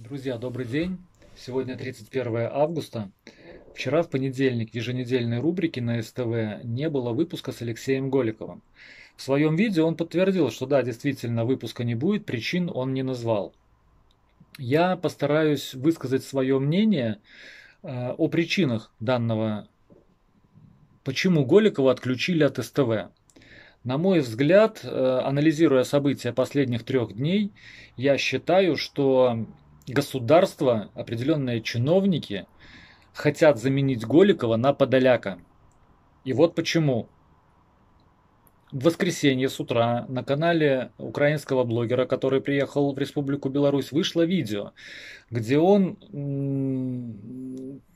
Друзья, добрый день. Сегодня 31 августа. Вчера в понедельник еженедельной рубрики на СТВ не было выпуска с Алексеем Голиковым. В своем видео он подтвердил, что да, действительно выпуска не будет, причин он не назвал. Я постараюсь высказать свое мнение э, о причинах данного, почему Голикова отключили от СТВ. На мой взгляд, э, анализируя события последних трех дней, я считаю, что государство, определенные чиновники хотят заменить Голикова на Подоляка. И вот почему. В воскресенье с утра на канале украинского блогера, который приехал в Республику Беларусь, вышло видео, где он, ну,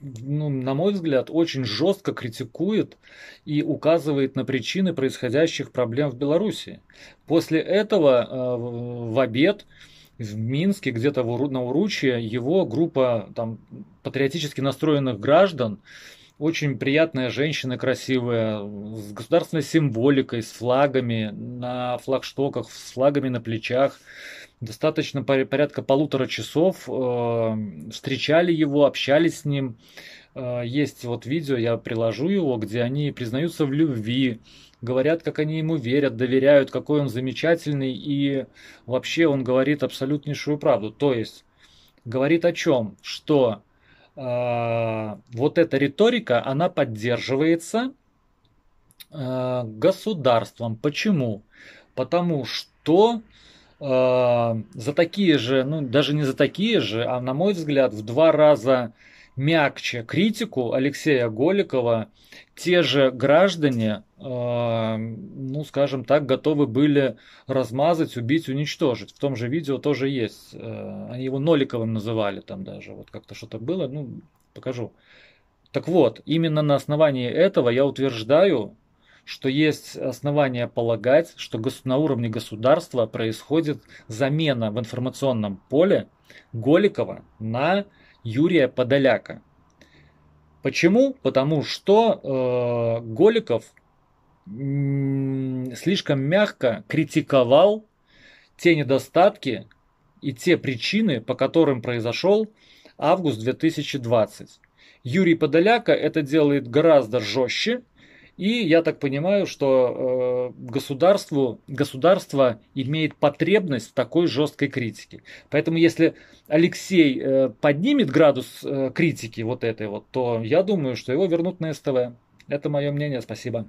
на мой взгляд, очень жестко критикует и указывает на причины происходящих проблем в Беларуси. После этого э, в обед в Минске, где-то в Уручье, его группа там, патриотически настроенных граждан, очень приятная женщина, красивая, с государственной символикой, с флагами на флагштоках, с флагами на плечах. Достаточно порядка полутора часов э, встречали его, общались с ним Э, есть вот видео, я приложу его, где они признаются в любви, говорят, как они ему верят, доверяют, какой он замечательный, и вообще он говорит абсолютнейшую правду. То есть говорит о чем? Что э, вот эта риторика, она поддерживается э, государством. Почему? Потому что э, за такие же, ну даже не за такие же, а на мой взгляд, в два раза мягче критику Алексея Голикова те же граждане, э, ну, скажем так, готовы были размазать, убить, уничтожить. В том же видео тоже есть. Э, они его Ноликовым называли там даже. Вот как-то что-то было. Ну, покажу. Так вот, именно на основании этого я утверждаю, что есть основания полагать, что на уровне государства происходит замена в информационном поле Голикова на Юрия Подоляка. Почему? Потому что э, Голиков слишком мягко критиковал те недостатки и те причины, по которым произошел август 2020. Юрий Подоляка это делает гораздо жестче – и я так понимаю, что э, государству, государство имеет потребность в такой жесткой критике. Поэтому если Алексей э, поднимет градус э, критики вот этой вот, то я думаю, что его вернут на СТВ. Это мое мнение, спасибо.